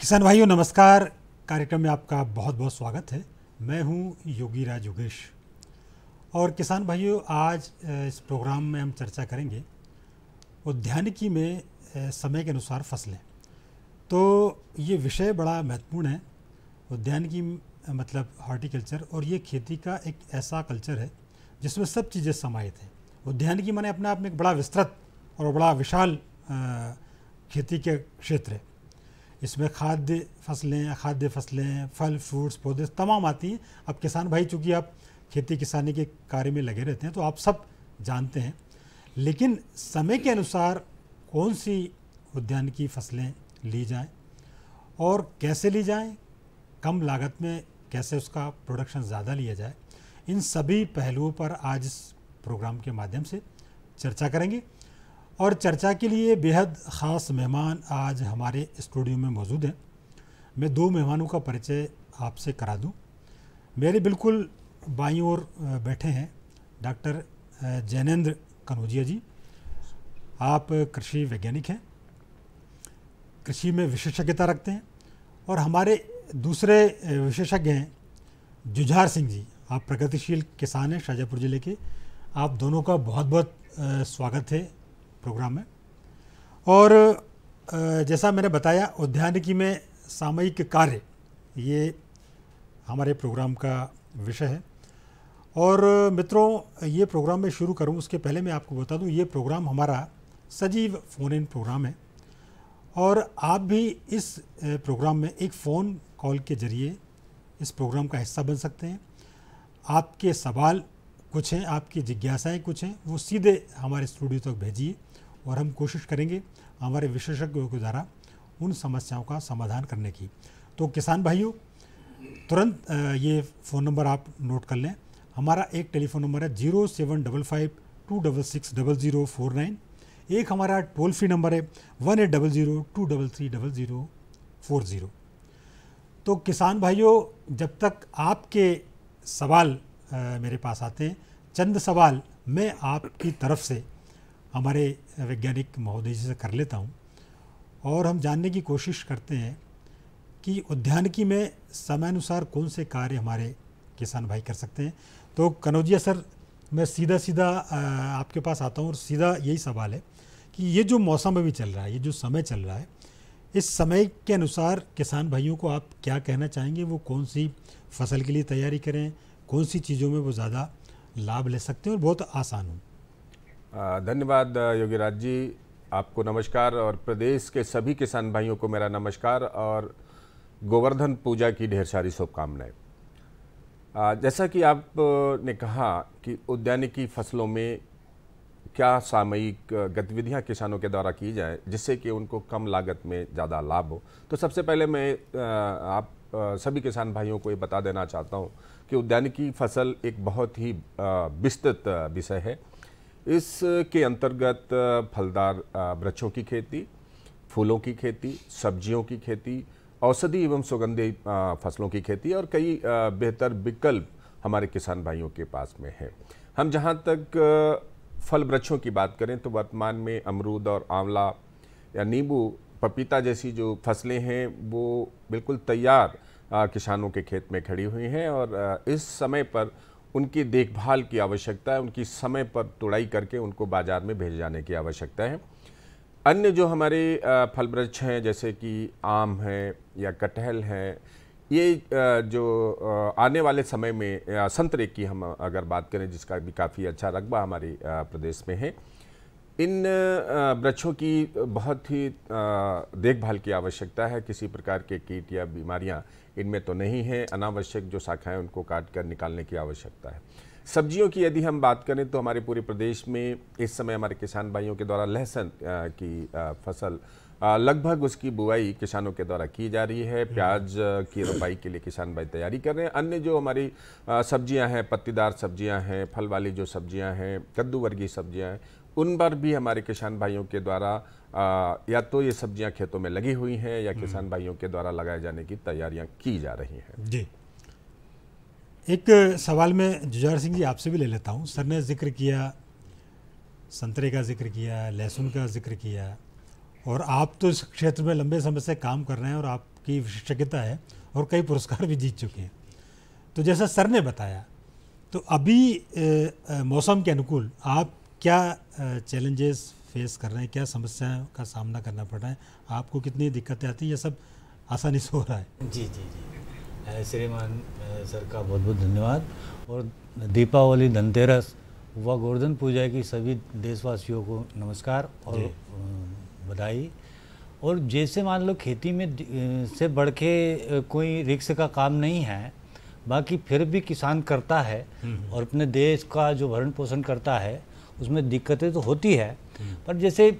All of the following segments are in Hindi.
किसान भाइयों नमस्कार कार्यक्रम में आपका बहुत बहुत स्वागत है मैं हूं योगी राज योगेश और किसान भाइयों आज इस प्रोग्राम में हम चर्चा करेंगे उद्यानिकी में समय के अनुसार फसलें तो ये विषय बड़ा महत्वपूर्ण है उद्यानिकी मतलब हॉर्टिकल्चर और ये खेती का एक ऐसा कल्चर है जिसमें सब चीज़ें समाहित हैं उद्यान की माने अपने आप में एक बड़ा विस्तृत और बड़ा विशाल खेती के क्षेत्र है इसमें खाद्य फसलें खाद्य फसलें फल फ्रूट्स पौधे तमाम आती हैं अब किसान भाई चूँकि आप खेती किसानी के कार्य में लगे रहते हैं तो आप सब जानते हैं लेकिन समय के अनुसार कौन सी उद्यान की फसलें ली जाएं और कैसे ली जाएं कम लागत में कैसे उसका प्रोडक्शन ज़्यादा लिया जाए इन सभी पहलुओं पर आज इस प्रोग्राम के माध्यम से चर्चा करेंगे और चर्चा के लिए बेहद ख़ास मेहमान आज हमारे स्टूडियो में मौजूद हैं मैं दो मेहमानों का परिचय आपसे करा दूं। मेरे बिल्कुल बाई ओर बैठे हैं डॉक्टर जैनेन्द्र कन्होजिया जी आप कृषि वैज्ञानिक हैं कृषि में विशेषज्ञता रखते हैं और हमारे दूसरे विशेषज्ञ हैं जुझार सिंह जी आप प्रगतिशील किसान हैं शाजापुर ज़िले के आप दोनों का बहुत बहुत स्वागत है प्रोग्राम में और जैसा मैंने बताया उद्यानिकी में सामयिक कार्य ये हमारे प्रोग्राम का विषय है और मित्रों ये प्रोग्राम मैं शुरू करूं उसके पहले मैं आपको बता दूं ये प्रोग्राम हमारा सजीव फ़ोन इन प्रोग्राम है और आप भी इस प्रोग्राम में एक फ़ोन कॉल के ज़रिए इस प्रोग्राम का हिस्सा बन सकते हैं आपके सवाल कुछ हैं आपकी जिज्ञासाएं कुछ हैं वो सीधे हमारे स्टूडियो तक भेजिए और हम कोशिश करेंगे हमारे विशेषज्ञों के द्वारा उन समस्याओं का समाधान करने की तो किसान भाइयों तुरंत ये फ़ोन नंबर आप नोट कर लें हमारा एक टेलीफोन नंबर है zero seven double five two double six double zero four nine एक हमारा टोल फ्री नंबर है one eight double zero two double three double zero four zero तो किसान भाइयों जब तक आपके सवाल मेरे पास आते हैं चंद सवाल मैं आपकी तरफ से हमारे वैज्ञानिक महोदय जी से कर लेता हूँ और हम जानने की कोशिश करते हैं कि उद्यानिकी में समयानुसार कौन से कार्य हमारे किसान भाई कर सकते हैं तो कनौजिया सर मैं सीधा सीधा आपके पास आता हूँ और सीधा यही सवाल है कि ये जो मौसम अभी चल रहा है ये जो समय चल रहा है इस समय के अनुसार किसान भाइयों को आप क्या कहना चाहेंगे वो कौन सी फसल के लिए तैयारी करें कौन सी चीज़ों में वो ज़्यादा लाभ ले सकते हैं और बहुत आसान हो धन्यवाद योगीराज जी आपको नमस्कार और प्रदेश के सभी किसान भाइयों को मेरा नमस्कार और गोवर्धन पूजा की ढेर सारी शुभकामनाएं जैसा कि आपने कहा कि उद्यानिकी फसलों में क्या सामयिक गतिविधियां किसानों के द्वारा की जाए जिससे कि उनको कम लागत में ज़्यादा लाभ हो तो सबसे पहले मैं आप सभी किसान भाइयों को ये बता देना चाहता हूँ कि उद्यानिकी फसल एक बहुत ही विस्तृत विषय है इसके अंतर्गत फलदार वृक्षों की खेती फूलों की खेती सब्जियों की खेती औषधि एवं सुगंधी फसलों की खेती और कई बेहतर विकल्प हमारे किसान भाइयों के पास में है हम जहाँ तक फल वृक्षों की बात करें तो वर्तमान में अमरूद और आंवला या नींबू पपीता जैसी जो फसलें हैं वो बिल्कुल तैयार किसानों के खेत में खड़ी हुई हैं और इस समय पर उनकी देखभाल की आवश्यकता है उनकी समय पर तुड़ाई करके उनको बाज़ार में भेज जाने की आवश्यकता है अन्य जो हमारे फल वृक्ष हैं जैसे कि आम हैं या कटहल हैं ये जो आने वाले समय में संतरे की हम अगर बात करें जिसका भी काफ़ी अच्छा रकबा हमारे प्रदेश में है इन वृक्षों की बहुत ही देखभाल की आवश्यकता है किसी प्रकार के कीट या बीमारियां इनमें तो नहीं है अनावश्यक जो शाखाएं उनको काट कर निकालने की आवश्यकता है सब्जियों की यदि हम बात करें तो हमारे पूरे प्रदेश में इस समय हमारे किसान भाइयों के द्वारा लहसुन की फसल लगभग उसकी बुआई किसानों के द्वारा की जा रही है प्याज की रोपाई के लिए किसान भाई तैयारी कर रहे हैं अन्य जो हमारी सब्जियां हैं पत्तीदार सब्जियां हैं फल वाली जो सब्जियां हैं कद्दू वर्गीय सब्जियां हैं उन पर भी हमारे किसान भाइयों के द्वारा या तो ये सब्जियां खेतों में लगी हुई हैं या किसान हम्म। भाइयों के द्वारा लगाए जाने की तैयारियां की जा रही हैं जी एक सवाल मैं जुजार सिंह जी आपसे भी ले लेता हूँ सर ने जिक्र किया संतरे का जिक्र किया लहसुन का जिक्र किया और आप तो इस क्षेत्र में लंबे समय से काम कर रहे हैं और आपकी विशेषज्ञता है और कई पुरस्कार भी जीत चुके हैं तो जैसा सर ने बताया तो अभी मौसम के अनुकूल आप क्या चैलेंजेस फेस कर रहे हैं क्या समस्याओं का सामना करना पड़ रहा है आपको कितनी दिक्कतें आती हैं ये सब आसानी से हो रहा है जी जी जी श्रीमान सर का बहुत बहुत धन्यवाद और दीपावली धनतेरस व गोवर्धन पूजा की सभी देशवासियों को नमस्कार और बधाई और जैसे मान लो खेती में से बढ़ के कोई रिक्स का काम नहीं है बाकी फिर भी किसान करता है हम्म। और अपने देश का जो भरण पोषण करता है उसमें दिक्कतें तो होती है पर जैसे आ,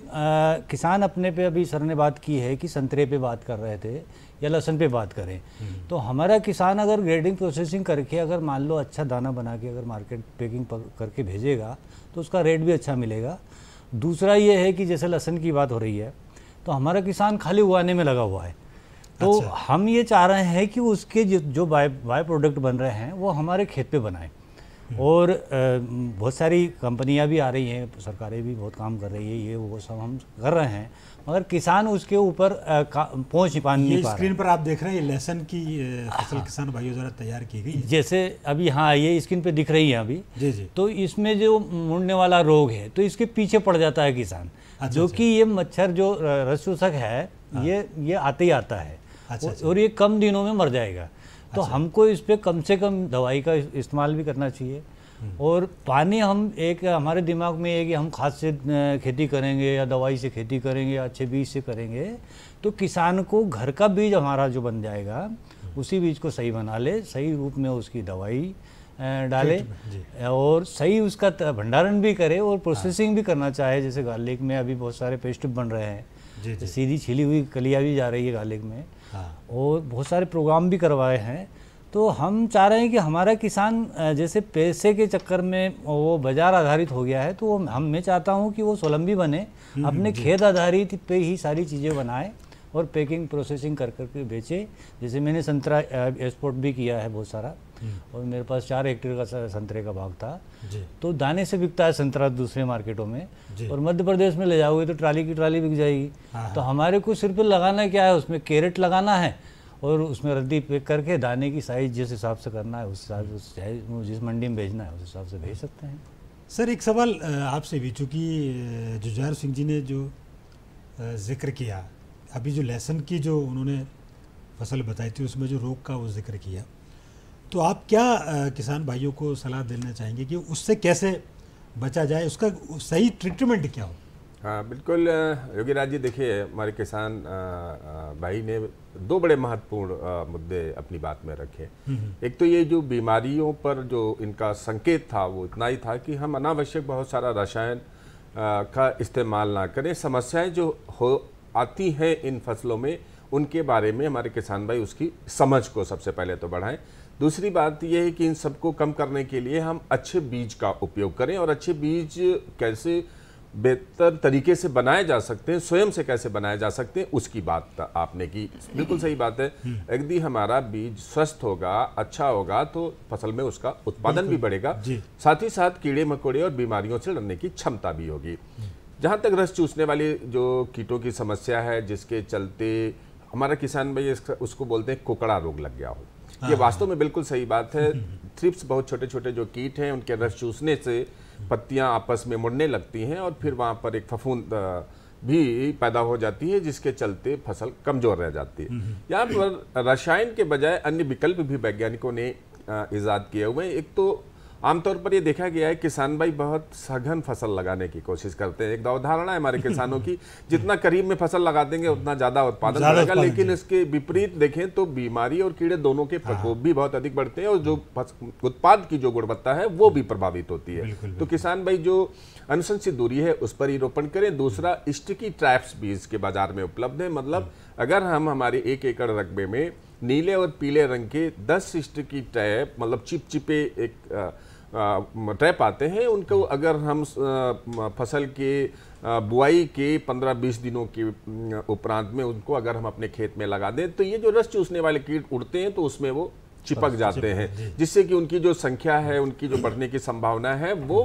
किसान अपने पे अभी सर ने बात की है कि संतरे पे बात कर रहे थे या लहसन पे बात करें तो हमारा किसान अगर ग्रेडिंग प्रोसेसिंग करके अगर मान लो अच्छा दाना बना के अगर मार्केट पैकिंग करके भेजेगा तो उसका रेट भी अच्छा मिलेगा दूसरा ये है कि जैसे लहसन की बात हो रही है तो हमारा किसान खाली उगाने में लगा हुआ है तो अच्छा। हम ये चाह रहे हैं कि उसके जो बाय बाय प्रोडक्ट बन रहे हैं वो हमारे खेत पे बनाएं और बहुत सारी कंपनियां भी आ रही हैं सरकारें भी बहुत काम कर रही है ये वो सब हम कर रहे हैं मगर किसान उसके ऊपर पहुँच पा नहीं पा स्क्रीन पर आप देख रहे हैं लहसन की फसल हाँ। किसान भाइयों द्वारा तैयार की गई जैसे अभी हाँ ये स्क्रीन पे दिख रही है अभी जी जी तो इसमें जो मुड़ने वाला रोग है तो इसके पीछे पड़ जाता है किसान अच्छा, जो अच्छा। कि ये मच्छर जो रसूसक है हाँ। ये ये आते ही आता है अच्छा। और अच्छा। ये कम दिनों में मर जाएगा तो अच्छा। हमको इस पर कम से कम दवाई का इस्तेमाल भी करना चाहिए हम्म। और पानी हम एक हमारे दिमाग में है कि हम खाद से खेती करेंगे या दवाई से खेती करेंगे या अच्छे बीज से करेंगे तो किसान को घर का बीज हमारा जो बन जाएगा हम्म। उसी बीज को सही बना ले सही रूप में उसकी दवाई डाले और सही उसका भंडारण भी करे और प्रोसेसिंग हाँ। भी करना चाहे जैसे गार्लिक में अभी बहुत सारे पेस्ट बन रहे हैं सीधी छिली हुई कलिया भी जा रही है गार्लिक में हाँ। और बहुत सारे प्रोग्राम भी करवाए हैं तो हम चाह रहे हैं कि हमारा किसान जैसे पैसे के चक्कर में वो बाजार आधारित हो गया है तो हम मैं चाहता हूँ कि वो स्वलंबी बने हम्म, अपने खेत आधारित पे ही सारी चीज़ें बनाए और पैकिंग प्रोसेसिंग कर करके बेचे जैसे मैंने संतरा एक्सपोर्ट भी किया है बहुत सारा हम्म। और मेरे पास चार हेक्टेयर का संतरे का भाग था तो दाने से बिकता है संतरा दूसरे मार्केटों में और मध्य प्रदेश में ले जाओगे तो ट्राली की ट्राली बिक जाएगी हाँ, हाँ। तो हमारे को सिर्फ लगाना क्या है उसमें कैरेट लगाना है और उसमें रद्दी पैक करके दाने की साइज जिस हिसाब से करना है उस हिसाब से जिस मंडी में भेजना है उस हिसाब से भेज सकते हैं सर एक सवाल आपसे भी चूँकि जुझार सिंह जी ने जो जिक्र किया अभी जो लहसन की जो उन्होंने फसल बताई थी उसमें जो रोग का वो जिक्र किया तो आप क्या किसान भाइयों को सलाह देना चाहेंगे कि उससे कैसे बचा जाए उसका सही ट्रीटमेंट क्या हो हाँ बिल्कुल योगी राज जी देखिए हमारे किसान भाई ने दो बड़े महत्वपूर्ण मुद्दे अपनी बात में रखे हम्म, हम्म। एक तो ये जो बीमारियों पर जो इनका संकेत था वो इतना ही था कि हम अनावश्यक बहुत सारा रसायन का इस्तेमाल ना करें समस्याएं जो हो आती हैं इन फसलों में उनके बारे में हमारे किसान भाई उसकी समझ को सबसे पहले तो बढ़ाएं दूसरी बात यह है कि इन सबको कम करने के लिए हम अच्छे बीज का उपयोग करें और अच्छे बीज कैसे बेहतर तरीके से बनाए जा सकते हैं स्वयं से कैसे बनाए जा सकते हैं उसकी बात आपने की बिल्कुल सही बात है हम्म। यदि हमारा बीज स्वस्थ होगा अच्छा होगा तो फसल में उसका उत्पादन भी बढ़ेगा साथ ही साथ कीड़े मकोड़े और बीमारियों से लड़ने की क्षमता भी होगी हम्म। जहाँ तक रस चूसने वाली जो कीटों की समस्या है जिसके चलते हमारा किसान भाई उसको बोलते हैं कोकड़ा रोग लग गया हो ये हाँ। वास्तव में बिल्कुल सही बात है थ्रिप्स बहुत छोटे छोटे जो कीट हैं उनके रस चूसने से पत्तियां आपस में मुड़ने लगती हैं और फिर वहाँ पर एक फफूंद भी पैदा हो जाती है जिसके चलते फसल कमजोर रह जाती है यहाँ पर रसायन के बजाय अन्य विकल्प भी वैज्ञानिकों ने ईजाद किए हुए एक तो आमतौर पर यह देखा गया है किसान भाई बहुत सघन फसल लगाने की कोशिश करते हैं एक अवधारणा है हमारे किसानों की जितना करीब में फसल लगा देंगे उतना ज्यादा उत्पादन बढ़ेगा लेकिन इसके विपरीत देखें तो बीमारी और कीड़े दोनों के हाँ। प्रकोप भी बहुत अधिक बढ़ते हैं और जो उत्पाद की जो गुणवत्ता है वो भी प्रभावित होती है तो किसान भाई जो अनुशंसित दूरी है उस पर ही रोपण करें दूसरा स्टिकी ट्रैप्स बीज के बाजार में उपलब्ध है मतलब अगर हम हमारे एक एकड़ रकबे में नीले और पीले रंग के दस स्टिकी ट्रैप मतलब चिपचिपे एक ट्रैप आते हैं उनको अगर हम फसल के बुआई के 15-20 दिनों के उपरांत में उनको अगर हम अपने खेत में लगा दें तो ये जो रस चूसने वाले कीट उड़ते हैं तो उसमें वो चिपक जाते हैं जिससे कि उनकी जो संख्या है उनकी जो बढ़ने की संभावना है वो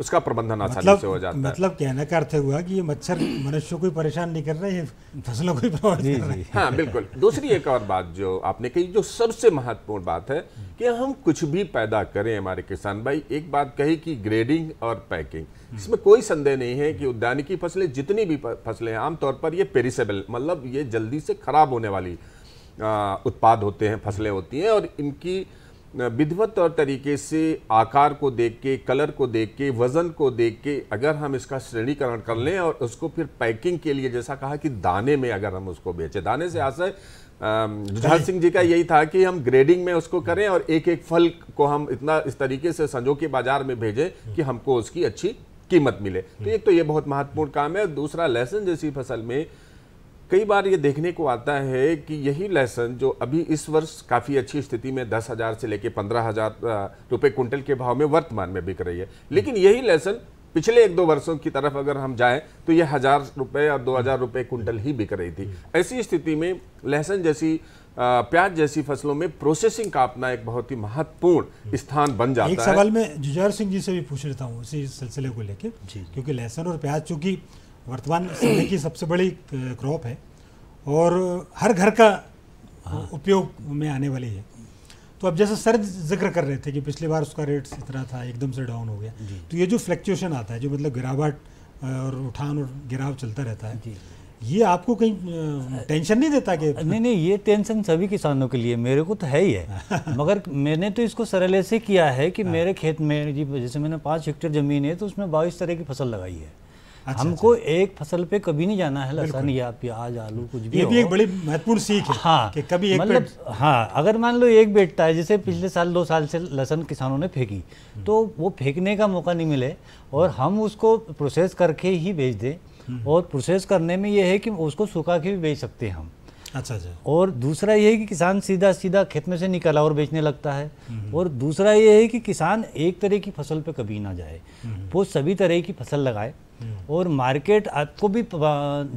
उसका प्रबंधन आसानी मतलब, से हो जाता है मतलब कहने का अर्थ हुआ कि ये मच्छर मनुष्य को परेशान नहीं कर रहे हैं फसलों को हाँ बिल्कुल दूसरी एक और बात जो आपने कही जो सबसे महत्वपूर्ण बात है कि हम कुछ भी पैदा करें हमारे किसान भाई एक बात कही कि ग्रेडिंग और पैकिंग इसमें कोई संदेह नहीं है कि उद्यानिकी फसलें जितनी भी फसलें हैं आमतौर पर ये पेरिसेबल मतलब ये जल्दी से खराब होने वाली उत्पाद होते हैं फसलें होती हैं और इनकी विधिवत तौर तरीके से आकार को देख के कलर को देख के वज़न को देख के अगर हम इसका श्रेणीकरण कर लें और उसको फिर पैकिंग के लिए जैसा कहा कि दाने में अगर हम उसको बेचें दाने से आशय जुझार सिंह जी का यही था कि हम ग्रेडिंग में उसको करें और एक एक फल को हम इतना इस तरीके से संजो के बाजार में भेजें कि हमको उसकी अच्छी कीमत मिले तो एक तो ये बहुत महत्वपूर्ण काम है दूसरा लहसुन जैसी फसल में कई बार ये देखने को आता है कि यही लहसन जो अभी इस वर्ष काफ़ी अच्छी स्थिति में दस हज़ार से लेकर पंद्रह हज़ार रुपये कुंटल के भाव में वर्तमान में बिक रही है लेकिन यही लहसन पिछले एक दो वर्षों की तरफ अगर हम जाएं तो ये हज़ार रुपये और दो हज़ार रुपये कुंटल ही बिक रही थी ऐसी स्थिति में लहसन जैसी प्याज जैसी फसलों में प्रोसेसिंग का अपना एक बहुत ही महत्वपूर्ण स्थान बन जाता है एक सवाल मैं सिंह जी से भी पूछ लेता हूँ इसी सिलसिले को लेकर क्योंकि लहसन और प्याज चूंकि वर्तमान समय की सबसे बड़ी क्रॉप है और हर घर का हाँ। उपयोग में आने वाली है तो अब जैसे सर जिक्र कर रहे थे कि पिछली बार उसका रेट इतना था एकदम से डाउन हो गया तो ये जो फ्लैक्चुएशन आता है जो मतलब गिरावट और उठान और गिराव चलता रहता है ये आपको कहीं टेंशन नहीं देता कि नहीं नहीं ये टेंशन सभी किसानों के लिए मेरे को तो है ही है मगर मैंने तो इसको सरल से किया है कि हाँ। मेरे खेत में जी जैसे मैंने पाँच हेक्टेयर ज़मीन है तो उसमें बाईस तरह की फसल लगाई है अच्छा, हमको अच्छा। एक फसल पे कभी नहीं जाना है लहसन या प्याज आलू कुछ भी ये भी एक बड़ी महत्वपूर्ण सीख है हाँ कि कभी एक मतलब हाँ अगर मान लो एक बेटता है जैसे पिछले साल दो साल से लहसन किसानों ने फेंकी हम्म। तो वो फेंकने का मौका नहीं मिले और हम्म। हम उसको प्रोसेस करके ही बेच दें हम्म। और प्रोसेस करने में ये है कि उसको सुखा के भी बेच सकते हैं हम अच्छा अच्छा और दूसरा ये है कि किसान सीधा सीधा खेत में से निकला और बेचने लगता है और दूसरा ये है कि किसान एक तरह की फसल पे कभी ना जाए हम्म। वो सभी तरह की फसल लगाए हम्म। और मार्केट आपको भी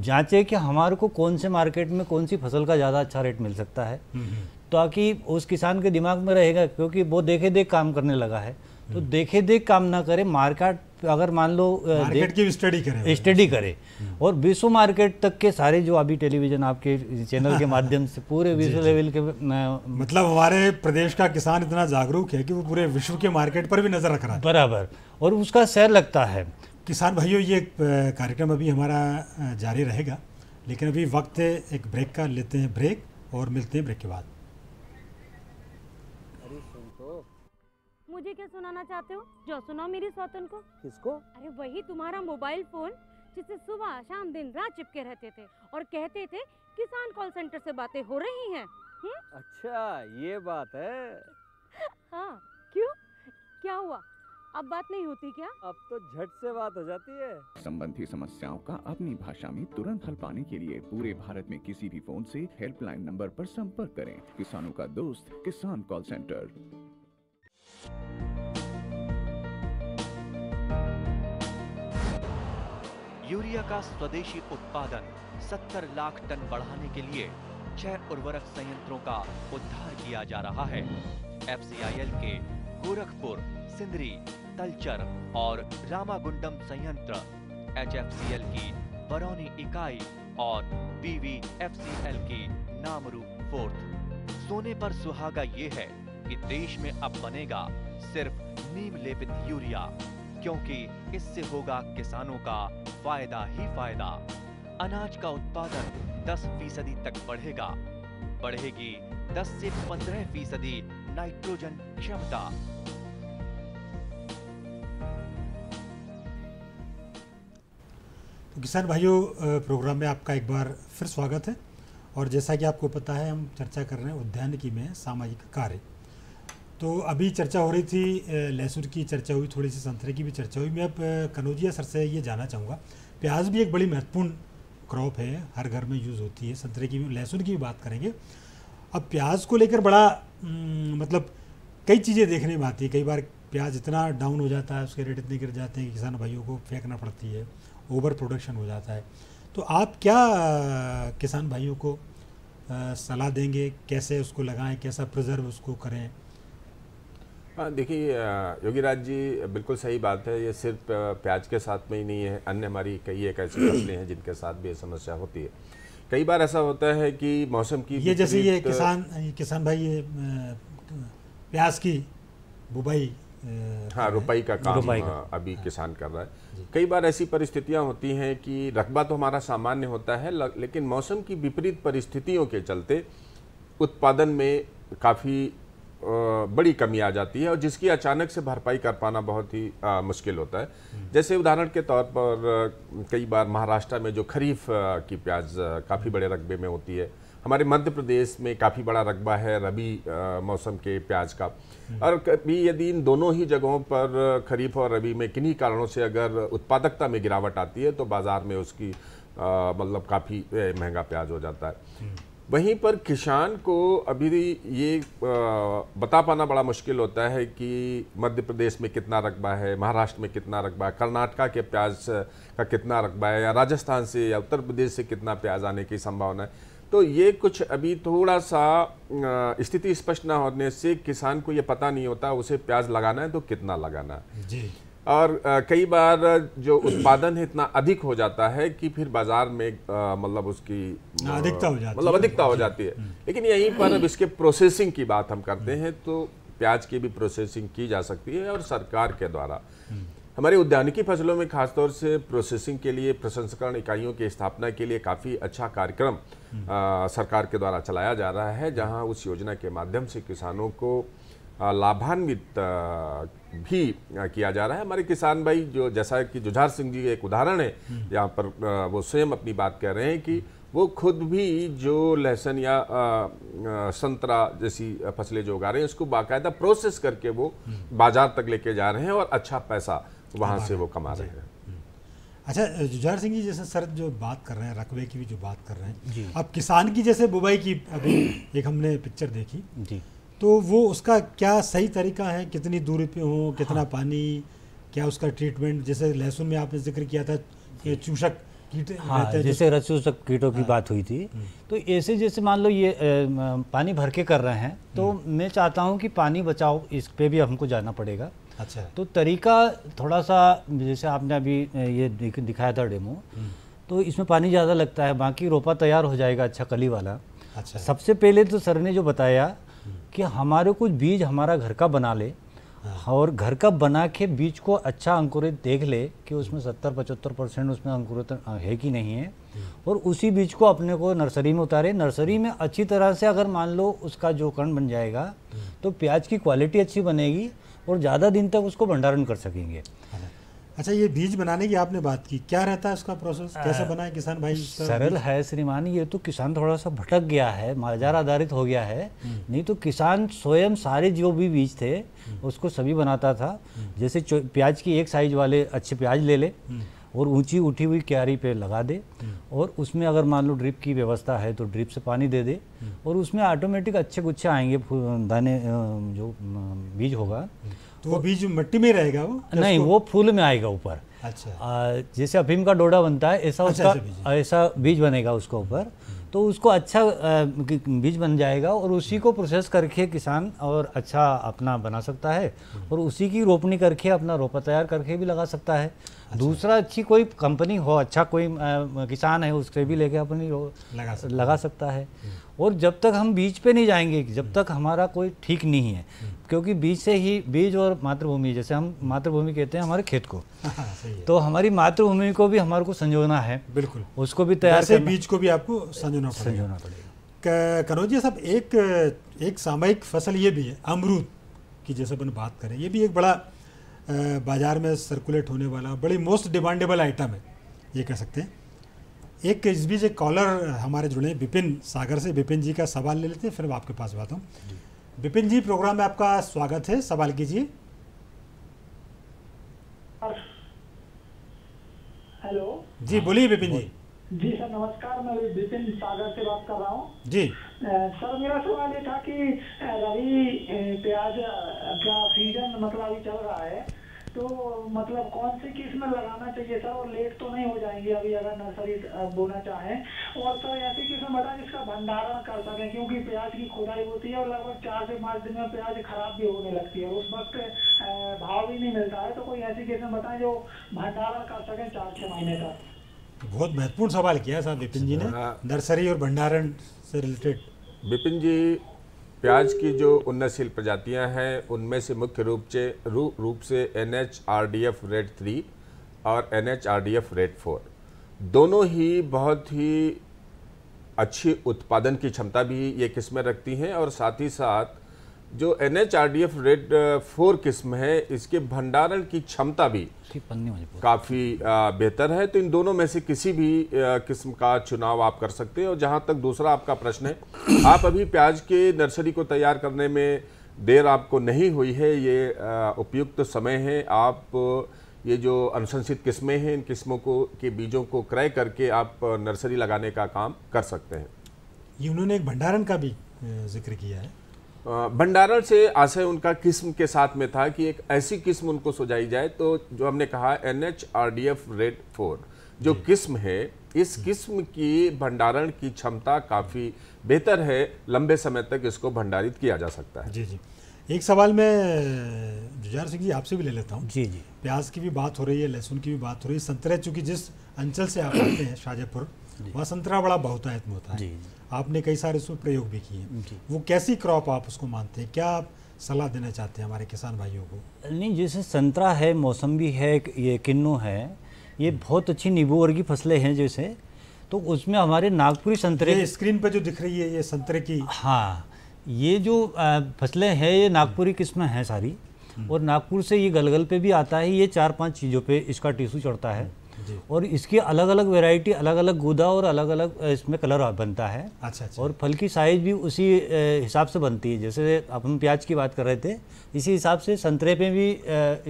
जांचे कि हमारे को कौन से मार्केट में कौन सी फसल का ज़्यादा अच्छा रेट मिल सकता है हम्म, ताकि उस किसान के दिमाग में रहेगा क्योंकि वो देखे देख काम करने लगा है तो देखे देख काम ना करे मार्केट अगर मान लो मार्केट की स्टडी करे स्टडी करे हम्म। और विश्व मार्केट तक के सारे जो अभी टेलीविजन आपके चैनल के माध्यम से पूरे विश्व लेवल के मतलब हमारे प्रदेश का किसान इतना जागरूक है कि वो पूरे विश्व के मार्केट पर भी नजर रख रहा है बराबर और उसका सैर लगता है किसान भाइयों ये कार्यक्रम अभी हमारा जारी रहेगा लेकिन अभी वक्त है एक ब्रेक का लेते हैं ब्रेक और मिलते हैं ब्रेक के बाद मुझे क्या सुनाना चाहते हो जो सुनाओ मेरी सौतन को किसको अरे वही तुम्हारा मोबाइल फोन जिससे सुबह शाम दिन रात चिपके रहते थे और कहते थे किसान कॉल सेंटर से बातें हो रही हैं हुँ? हम्म? अच्छा ये बात है हाँ क्यों क्या हुआ अब बात नहीं होती क्या अब तो झट से बात हो जाती है संबंधी समस्याओं का अपनी भाषा में तुरंत हल पाने के लिए पूरे भारत में किसी भी फोन से हेल्पलाइन नंबर पर संपर्क करें किसानों का दोस्त किसान कॉल सेंटर यूरिया का स्वदेशी उत्पादन 70 लाख टन बढ़ाने के लिए छह उर्वरक संयंत्रों का उद्धार किया जा रहा है एफ के गोरखपुर सिंदरी तलचर और रामागुंडम संयंत्र एचएफसीएल की बरौनी इकाई और पीवीएफसीएल की नामरू फोर्थ सोने पर सुहागा ये है कि देश में अब बनेगा सिर्फ नीम लेपित यूरिया क्योंकि इससे होगा किसानों का फायदा ही फायदा अनाज का उत्पादन 10 फीसदी तक बढ़ेगा बढ़ेगी 10 से 15 फीसदी नाइट्रोजन क्षमता तो किसान भाइयों प्रोग्राम में आपका एक बार फिर स्वागत है और जैसा कि आपको पता है हम चर्चा कर रहे हैं उद्यानिकी में सामाजिक कार्य तो अभी चर्चा हो रही थी लहसुन की चर्चा हुई थोड़ी सी संतरे की भी चर्चा हुई मैं अब कनौजिया सर से ये जानना चाहूँगा प्याज भी एक बड़ी महत्वपूर्ण क्रॉप है हर घर में यूज़ होती है संतरे की भी लहसुन की भी बात करेंगे अब प्याज को लेकर बड़ा मतलब कई चीज़ें देखने में आती है कई बार प्याज इतना डाउन हो जाता है उसके रेट इतने गिर जाते हैं कि किसान भाइयों को फेंकना पड़ती है ओवर प्रोडक्शन हो जाता है तो आप क्या किसान भाइयों को सलाह देंगे कैसे उसको लगाएं कैसा प्रिजर्व उसको करें हाँ, देखिए योगी राज जी बिल्कुल सही बात है ये सिर्फ प्याज के साथ में ही नहीं है अन्य हमारी कई एक ऐसी फसलें हैं जिनके साथ भी ये समस्या होती है कई बार ऐसा होता है कि मौसम की ये जैसे ये किसान ये किसान भाई ये प्याज की बुबई हाँ रुपाई का काम रुपाई का। हाँ, अभी हाँ। किसान कर रहा है कई बार ऐसी परिस्थितियां होती हैं कि रकबा तो हमारा सामान्य होता है लेकिन मौसम की विपरीत परिस्थितियों के चलते उत्पादन में काफ़ी बड़ी कमी आ जाती है और जिसकी अचानक से भरपाई कर पाना बहुत ही आ, मुश्किल होता है जैसे उदाहरण के तौर पर कई बार महाराष्ट्र में जो खरीफ की प्याज काफ़ी बड़े रकबे में होती है हमारे मध्य प्रदेश में काफ़ी बड़ा रकबा है रबी मौसम के प्याज का और कभी यदि इन दोनों ही जगहों पर खरीफ और रबी में किन्हीं कारणों से अगर उत्पादकता में गिरावट आती है तो बाज़ार में उसकी मतलब काफ़ी महंगा प्याज हो जाता है वहीं पर किसान को अभी ये बता पाना बड़ा मुश्किल होता है कि मध्य प्रदेश में कितना रकबा है महाराष्ट्र में कितना रकबा है कर्नाटका के प्याज का कितना रकबा है या राजस्थान से या उत्तर प्रदेश से कितना प्याज आने की संभावना है तो ये कुछ अभी थोड़ा सा स्थिति स्पष्ट ना होने से किसान को ये पता नहीं होता उसे प्याज लगाना है तो कितना लगाना है जी और कई बार जो उत्पादन है इतना अधिक हो जाता है कि फिर बाजार में मतलब उसकी हाँ, अधिकता हो जाती मतलब अधिकता हो जाती है हम्म। लेकिन यहीं पर अब हम्म। इसके प्रोसेसिंग की बात हम करते हैं तो हम्म। प्याज की भी प्रोसेसिंग की जा सकती है और सरकार के द्वारा हमारे उद्यानिकी फसलों में खासतौर से प्रोसेसिंग के लिए प्रसंस्करण इकाइयों की स्थापना के लिए काफ़ी अच्छा कार्यक्रम सरकार के द्वारा चलाया जा रहा है जहाँ उस योजना के माध्यम से किसानों को लाभान्वित भी किया जा रहा है हमारे किसान भाई जो जैसा कि जुझार सिंह जी एक उदाहरण है यहाँ पर वो स्वयं अपनी बात कह रहे हैं कि वो खुद भी जो लहसुन या संतरा जैसी फसलें जो उगा रहे हैं उसको बाकायदा प्रोसेस करके वो बाजार तक लेके जा रहे हैं और अच्छा पैसा वहाँ से वो कमा रहे हैं अच्छा जुझार सिंह जी जैसे सर जो बात कर रहे हैं रकबे की भी जो बात कर रहे हैं अब किसान की जैसे बुबई की अभी एक हमने पिक्चर देखी जी तो वो उसका क्या सही तरीका है कितनी दूरी पे हो कितना हाँ। पानी क्या उसका ट्रीटमेंट जैसे लहसुन में आपने जिक्र किया था कि चूषक कीट हाँ जैसे रसूसक कीटों की हाँ, बात हुई थी हम्म। तो ऐसे जैसे मान लो ये ए, पानी भर के कर रहे हैं तो हम्म। मैं चाहता हूँ कि पानी बचाओ इस पे भी हमको जाना पड़ेगा अच्छा तो तरीका थोड़ा सा जैसे आपने अभी ये दिखाया था डेमो हम्म। तो इसमें पानी ज़्यादा लगता है बाकी रोपा तैयार हो जाएगा अच्छा कली वाला अच्छा सबसे पहले तो सर ने जो बताया कि हमारे कुछ बीज हमारा घर का बना ले और घर का बना के बीज को अच्छा अंकुरित देख ले कि उसमें सत्तर पचहत्तर परसेंट उसमें अंकुरित है कि नहीं है और उसी बीज को अपने को नर्सरी में उतारे नर्सरी में अच्छी तरह से अगर मान लो उसका जो कण बन जाएगा तो प्याज की क्वालिटी अच्छी बनेगी और ज़्यादा दिन तक उसको भंडारण कर सकेंगे अच्छा ये बीज बनाने की आपने बात की क्या रहता है उसका प्रोसेस कैसे बनाए किसान भाई सरल है श्रीमान ये तो किसान थोड़ा सा भटक गया है मजार आधारित हो गया है हम्म। नहीं तो किसान स्वयं सारे जो भी बीज थे हम्म। उसको सभी बनाता था हम्म। जैसे प्याज की एक साइज वाले अच्छे प्याज ले ले और ऊंची उठी हुई क्यारी पे लगा दे और उसमें अगर मान लो ड्रिप की व्यवस्था है तो ड्रिप से पानी दे दे और उसमें ऑटोमेटिक अच्छे गुच्छे आएंगे दाने जो बीज होगा तो वो बीज मिट्टी में रहेगा वो नहीं वो फूल में आएगा ऊपर अच्छा जैसे अफीम का डोडा बनता है ऐसा अच्छा, उसका ऐसा बीज बनेगा उसको ऊपर तो उसको अच्छा बीज बन जाएगा और उसी को प्रोसेस करके किसान और अच्छा अपना बना सकता है और उसी की रोपनी करके अपना रोपा तैयार करके भी लगा सकता है अच्छा। दूसरा अच्छी कोई कंपनी हो अच्छा कोई किसान है उसके भी लेके अपनी लगा सकता, लगा सकता है हम्म। और जब तक हम बीज पे नहीं जाएंगे जब तक हमारा कोई ठीक नहीं है हम्म। क्योंकि बीज से ही बीज और मातृभूमि जैसे हम मातृभूमि कहते हैं हमारे खेत को हाँ, हाँ, सही है। तो हमारी मातृभूमि को भी हमारे को संजोना है बिल्कुल उसको भी तैयार से बीज को भी आपको संजोना संजोना पड़ेगा कनौजिया साहब एक एक सामयिक फसल ये भी है अमरूद की जैसे अपन बात करें ये भी एक बड़ा बाज़ार में सर्कुलेट होने वाला बड़ी मोस्ट डिमांडेबल आइटम है ये कह सकते हैं एक इस बीच एक कॉलर हमारे जुड़े विपिन सागर से विपिन जी का सवाल ले लेते हैं फिर मैं आपके पास बात हूँ विपिन जी प्रोग्राम में आपका स्वागत है सवाल कीजिए हेलो जी बोलिए विपिन जी जी सर नमस्कार मैं विपिन सागर से बात कर रहा हूँ जी सर मेरा सवाल ये था कि रवि प्याज का सीजन मतलब अभी चल रहा है तो मतलब कौन से किस में लगाना चाहिए सर और लेट तो नहीं हो जाएंगे अभी अगर नर्सरी बोना चाहें और सर ऐसी किस्म बता जिसका भंडारण कर सकें क्योंकि प्याज की खुदाई होती है और लगभग चार से पाँच दिन में प्याज खराब भी होने लगती है उस वक्त भाव भी नहीं मिलता है तो कोई ऐसी किस्म बताएं जो भंडारण कर सकें चार छः महीने तक बहुत महत्वपूर्ण सवाल किया सर विपिन जी ने हाँ। नर्सरी और भंडारण से रिलेटेड विपिन जी प्याज की जो उन्नतशील प्रजातियां हैं उनमें से मुख्य रूप से रू, रूप से N H R D F red three और N H R D F red four दोनों ही बहुत ही अच्छी उत्पादन की क्षमता भी ये किस्में रखती हैं और साथ ही साथ जो N H R D F red four किस्म है इसके भंडारण की क्षमता भी काफ़ी uh, बेहतर है तो इन दोनों में से किसी भी uh, किस्म का चुनाव आप कर सकते हैं और जहाँ तक दूसरा आपका प्रश्न है आप अभी प्याज के नर्सरी को तैयार करने में देर आपको नहीं हुई है ये uh, उपयुक्त तो समय है आप ये जो अनुशंसित किस्में हैं इन किस्मों को के बीजों को क्रय करके आप नर्सरी लगाने का काम कर सकते हैं ये उन्होंने एक भंडारण का भी जिक्र किया है भंडारण से आशय उनका किस्म के साथ में था कि एक ऐसी किस्म उनको सुझाई जाए तो जो हमने कहा N H R D F red four जो किस्म है इस किस्म की भंडारण की क्षमता काफ़ी बेहतर है लंबे समय तक इसको भंडारित किया जा सकता है जी जी एक सवाल मैं जुझार सिंह जी आपसे भी ले लेता हूँ जी जी प्याज की भी बात हो रही है लहसुन की भी बात हो रही है संतरे चूँकि जिस अंचल से आप आते हैं शाहजहाँपुर वहाँ संतरा बड़ा बहुत में होता है जी जी आपने कई सारे उसमें प्रयोग भी किए वो कैसी क्रॉप आप उसको मानते हैं क्या आप सलाह देना चाहते हैं हमारे किसान भाइयों को नहीं जैसे संतरा है मौसम्बी है ये किन्नू है ये हम्म। बहुत अच्छी नींबू वर्गी फसलें हैं जैसे तो उसमें हमारे नागपुरी संतरे स्क्रीन पर जो दिख रही है ये संतरे की हाँ ये जो फसलें हैं ये हम्म। नागपुरी किस्म हैं सारी हम्म। और नागपुर से ये गलगल पे भी आता है ये चार पांच चीज़ों पे इसका टिशू चढ़ता है और इसकी अलग अलग वेराइटी अलग अलग गुदा और अलग अलग इसमें कलर बनता है अच्छा, अच्छा। और फल की साइज भी उसी हिसाब से बनती है जैसे हम प्याज की बात कर रहे थे इसी हिसाब से संतरे पे भी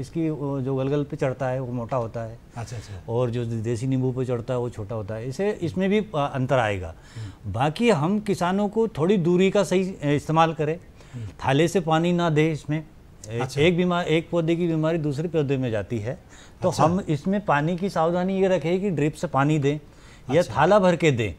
इसकी जो गलगल पे चढ़ता है वो मोटा होता है अच्छा अच्छा और जो देसी नींबू पे चढ़ता है वो छोटा होता है इसे हम्म। इसमें भी अंतर आएगा हम्म। बाकी हम किसानों को थोड़ी दूरी का सही इस्तेमाल करें हम्म। थाले से पानी ना दें इसमें अच्छा। एक बीमार एक पौधे की बीमारी दूसरे पौधे में जाती है तो अच्छा। हम इसमें पानी की सावधानी ये रखें कि ड्रिप से पानी दें या अच्छा। थाला भर के दें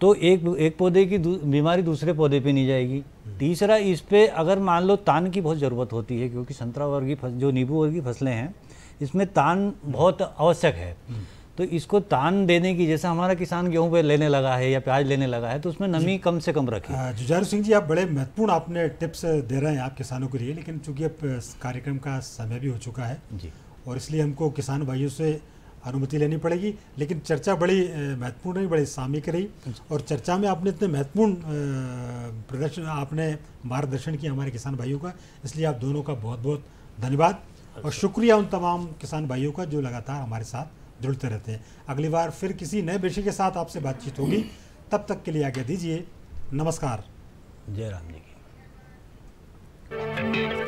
तो एक एक पौधे की बीमारी दूसरे पौधे पे नहीं जाएगी हम्म। तीसरा इस पर अगर मान लो तान की बहुत ज़रूरत होती है क्योंकि संतरा वर्गीय जो नींबू वर्गीय फसलें हैं इसमें तान बहुत आवश्यक है हम्म। तो इसको तान देने की जैसा हमारा किसान गेहूं पे लेने लगा है या प्याज लेने लगा है तो उसमें नमी कम से कम रखें हाँ, जुझारू सिंह जी आप बड़े महत्वपूर्ण आपने टिप्स दे रहे हैं आप किसानों के लिए लेकिन चूंकि अब कार्यक्रम का समय भी हो चुका है जी और इसलिए हमको किसान भाइयों से अनुमति लेनी पड़ेगी लेकिन चर्चा बड़ी महत्वपूर्ण रही बड़ी सामयिक रही और चर्चा में आपने इतने महत्वपूर्ण प्रदर्शन आपने मार्गदर्शन किया हमारे किसान भाइयों का इसलिए आप दोनों का बहुत बहुत धन्यवाद और अच्छा। शुक्रिया उन तमाम किसान भाइयों का जो लगातार हमारे साथ जुड़ते रहते हैं अगली बार फिर किसी नए विषय के साथ आपसे बातचीत होगी तब तक के लिए आगे दीजिए नमस्कार जय राम जी की